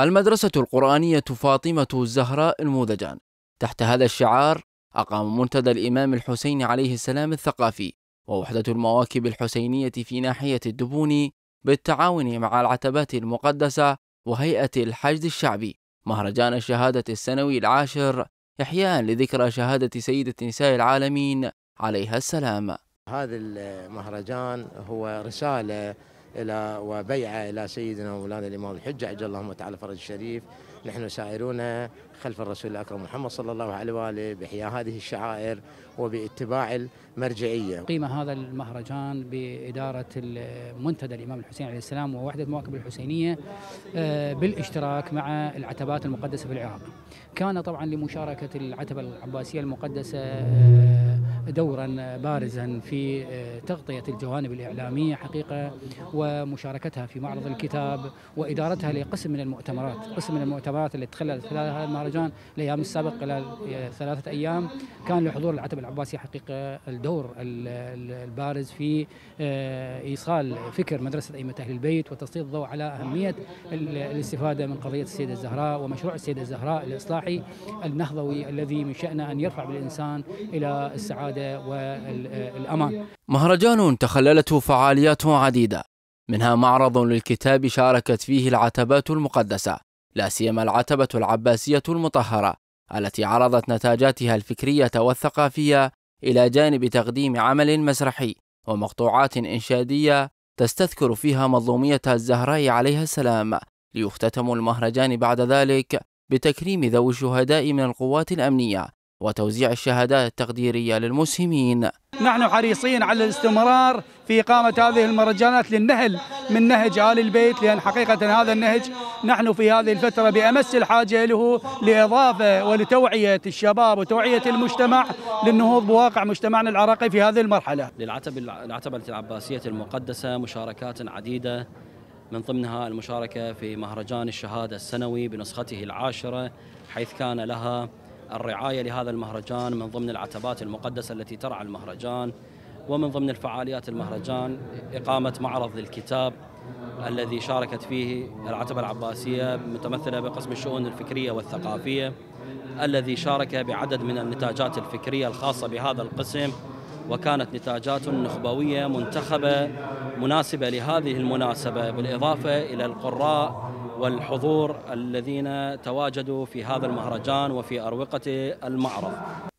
المدرسة القرآنية فاطمة الزهراء المودجان تحت هذا الشعار أقام منتدى الإمام الحسين عليه السلام الثقافي ووحدة المواكب الحسينية في ناحية الدبوني بالتعاون مع العتبات المقدسة وهيئة الحشد الشعبي مهرجان الشهادة السنوي العاشر إحياء لذكرى شهادة سيدة نساء العالمين عليها السلام هذا المهرجان هو رسالة الى وبيعه الى سيدنا ومولانا الامام الحجه عجل اللهم تعالى فرج الشريف نحن سائرون خلف الرسول الاكرم محمد صلى الله عليه واله باحياء هذه الشعائر وباتباع المرجعيه. قيمة هذا المهرجان باداره منتدى الامام الحسين عليه السلام ووحده المواكب الحسينيه آه، بالاشتراك مع العتبات المقدسه في العراق. كان طبعا لمشاركه العتبه العباسيه المقدسه آه، دورا بارزا في آه، تغطية الجوانب الإعلامية حقيقة ومشاركتها في معرض الكتاب وإدارتها لقسم من المؤتمرات قسم من المؤتمرات التي تخللت خلال هذا المهرجان الأيام السابقة خلال آه، ثلاثة أيام كان لحضور العتبة العباسي حقيقة الدور البارز في آه، إيصال فكر مدرسة أئمة أهل البيت وتسليط الضوء على أهمية الاستفادة من قضية السيدة الزهراء ومشروع السيدة الزهراء الإصلاحي النهضوي الذي من شأنه أن يرفع بالإنسان إلى السعادة السعادة والأمان مهرجان تخللته فعاليات عديدة منها معرض للكتاب شاركت فيه العتبات المقدسة لا سيما العتبة العباسية المطهرة التي عرضت نتاجاتها الفكرية والثقافية إلى جانب تقديم عمل مسرحي ومقطوعات إنشادية تستذكر فيها مظلومية الزهراء عليها السلام ليختتم المهرجان بعد ذلك بتكريم ذوي الشهداء من القوات الأمنية وتوزيع الشهادات التقديرية للمسهمين نحن حريصين على الاستمرار في إقامة هذه المهرجانات للنهل من نهج آل البيت لأن حقيقة هذا النهج نحن في هذه الفترة بأمس الحاجة له لإضافة ولتوعية الشباب وتوعية المجتمع للنهوض بواقع مجتمعنا العراقي في هذه المرحلة للعتبة العتبة العباسية المقدسة مشاركات عديدة من ضمنها المشاركة في مهرجان الشهادة السنوي بنسخته العاشرة حيث كان لها الرعاية لهذا المهرجان من ضمن العتبات المقدسة التي ترعى المهرجان ومن ضمن الفعاليات المهرجان إقامة معرض للكتاب الذي شاركت فيه العتبة العباسية متمثلة بقسم الشؤون الفكرية والثقافية الذي شارك بعدد من النتاجات الفكرية الخاصة بهذا القسم وكانت نتاجات نخبوية منتخبة مناسبة لهذه المناسبة بالإضافة إلى القراء والحضور الذين تواجدوا في هذا المهرجان وفي أروقة المعرض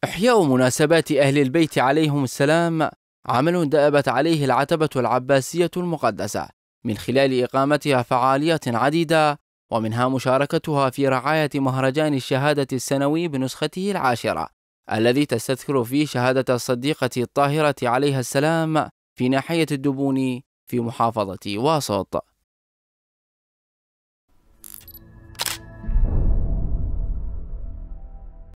إحياء مناسبات أهل البيت عليهم السلام عمل دأبت عليه العتبة العباسية المقدسة من خلال إقامتها فعاليات عديدة ومنها مشاركتها في رعاية مهرجان الشهادة السنوي بنسخته العاشرة الذي تستذكر فيه شهادة الصديقة الطاهرة عليها السلام في ناحية الدبون في محافظة واسط